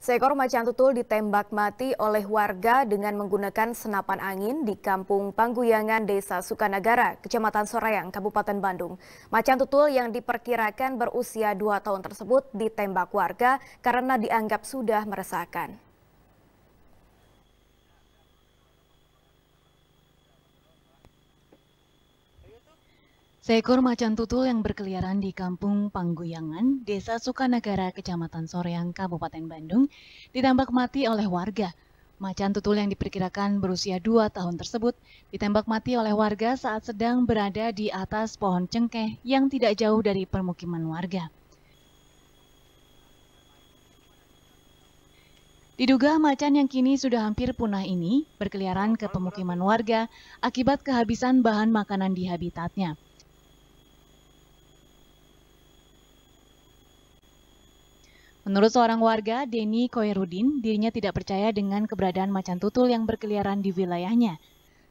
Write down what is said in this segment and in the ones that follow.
Seekor macan tutul ditembak mati oleh warga dengan menggunakan senapan angin di Kampung Pangguyangan Desa Sukanagara, Kecamatan Sorayang, Kabupaten Bandung. Macan tutul yang diperkirakan berusia dua tahun tersebut ditembak warga karena dianggap sudah meresahkan. Seekor macan tutul yang berkeliaran di Kampung Pangguyangan, Desa Sukanagara, Kecamatan Soreang, Kabupaten Bandung, ditembak mati oleh warga. Macan tutul yang diperkirakan berusia dua tahun tersebut ditembak mati oleh warga saat sedang berada di atas pohon cengkeh yang tidak jauh dari permukiman warga. Diduga macan yang kini sudah hampir punah ini berkeliaran ke pemukiman warga akibat kehabisan bahan makanan di habitatnya. Menurut seorang warga, Denny Koirudin, dirinya tidak percaya dengan keberadaan macan tutul yang berkeliaran di wilayahnya.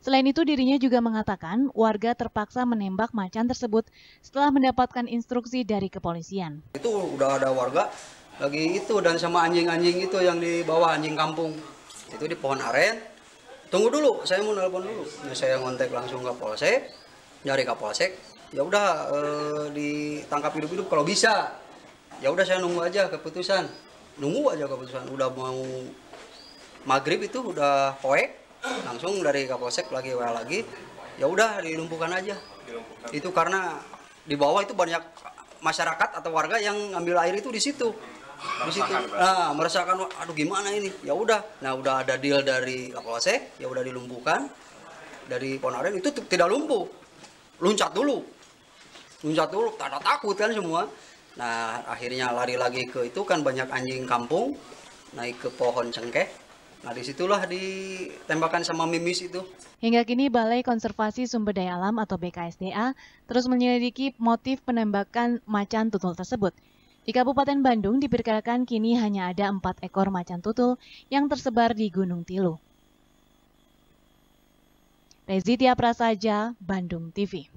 Selain itu, dirinya juga mengatakan warga terpaksa menembak macan tersebut setelah mendapatkan instruksi dari kepolisian. Itu udah ada warga lagi itu dan sama anjing-anjing itu yang di bawah anjing kampung. Itu di pohon aren. Tunggu dulu, saya mau nelpon dulu. Nah, saya ngontek langsung ke Polsek, nyari ke Polsek. Ya udah eh, ditangkap hidup-hidup kalau bisa ya udah saya nunggu aja keputusan nunggu aja keputusan udah mau maghrib itu udah poek langsung dari kapolsek lagi wa lagi ya udah dilumpuhkan aja dilumpuhkan. itu karena di bawah itu banyak masyarakat atau warga yang ngambil air itu di situ di situ nah merasakan aduh gimana ini ya udah nah udah ada deal dari kapolsek ya udah dilumpuhkan dari ponaren itu tidak lumpuh luncat dulu luncat dulu karena takut kan semua Nah, akhirnya lari lagi ke itu kan banyak anjing kampung naik ke pohon cengkeh. Nah, disitulah ditembakkan sama mimis itu. Hingga kini Balai Konservasi Sumber Daya Alam atau BKSDA terus menyelidiki motif penembakan macan tutul tersebut. Di Kabupaten Bandung diperkirakan kini hanya ada empat ekor macan tutul yang tersebar di Gunung Tilu. Rezitia Prasaja, Bandung TV.